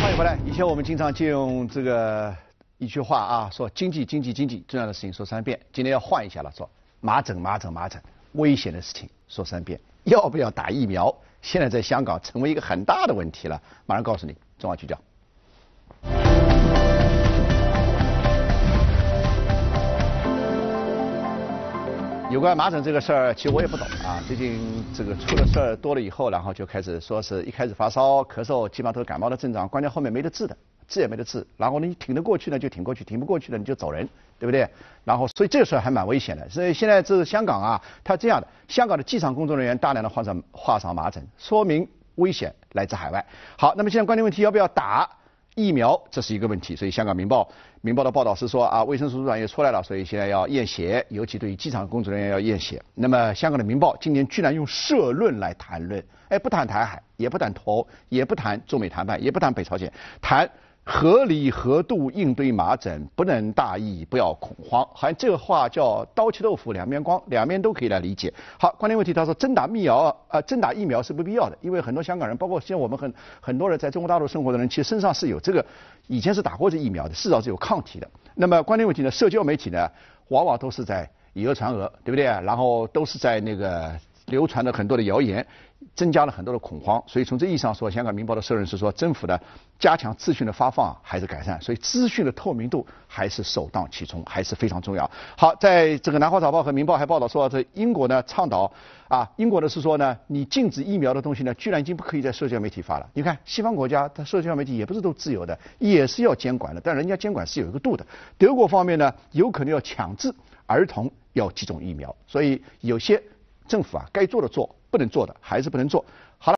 欢迎回来。以前我们经常借用这个一句话啊，说经济、经济、经济，重要的事情说三遍。今天要换一下了，说麻疹、麻疹、麻疹，危险的事情说三遍。要不要打疫苗？现在在香港成为一个很大的问题了。马上告诉你，中华聚焦。有关麻疹这个事儿，其实我也不懂啊。最近这个出的事儿多了以后，然后就开始说是一开始发烧、咳嗽，基本上都是感冒的症状。关键后面没得治的，治也没得治。然后呢，你挺得过去呢就挺过去，挺不过去的你就走人，对不对？然后所以这个事儿还蛮危险的。所以现在这是香港啊，它这样的，香港的机场工作人员大量的患上患上麻疹，说明危险来自海外。好，那么现在关键问题要不要打？疫苗这是一个问题，所以香港《明报》《明报》的报道是说啊，卫生署署长也出来了，所以现在要验血，尤其对于机场工作人员要验血。那么香港的《明报》今年居然用社论来谈论，哎，不谈台海，也不谈投，也不谈中美谈判，也不谈北朝鲜，谈。合理、合度应对麻疹，不能大意，不要恐慌。好像这个话叫“刀切豆腐两面光”，两面都可以来理解。好，关键问题他说，针打疫苗啊，针打疫苗是不必要的，因为很多香港人，包括现在我们很很多人在中国大陆生活的人，其实身上是有这个，以前是打过这疫苗的，至少是有抗体的。那么关键问题呢，社交媒体呢，往往都是在以讹传讹，对不对？然后都是在那个。流传了很多的谣言，增加了很多的恐慌，所以从这意义上说，香港《明报》的社论是说，政府呢加强资讯的发放还是改善，所以资讯的透明度还是首当其冲，还是非常重要。好，在这个《南华早报》和《明报》还报道说，这英国呢倡导啊，英国呢是说呢，你禁止疫苗的东西呢，居然已经不可以在社交媒体发了。你看，西方国家它社交媒体也不是都自由的，也是要监管的，但人家监管是有一个度的。德国方面呢，有可能要强制儿童要接种疫苗，所以有些。政府啊，该做的做，不能做的还是不能做。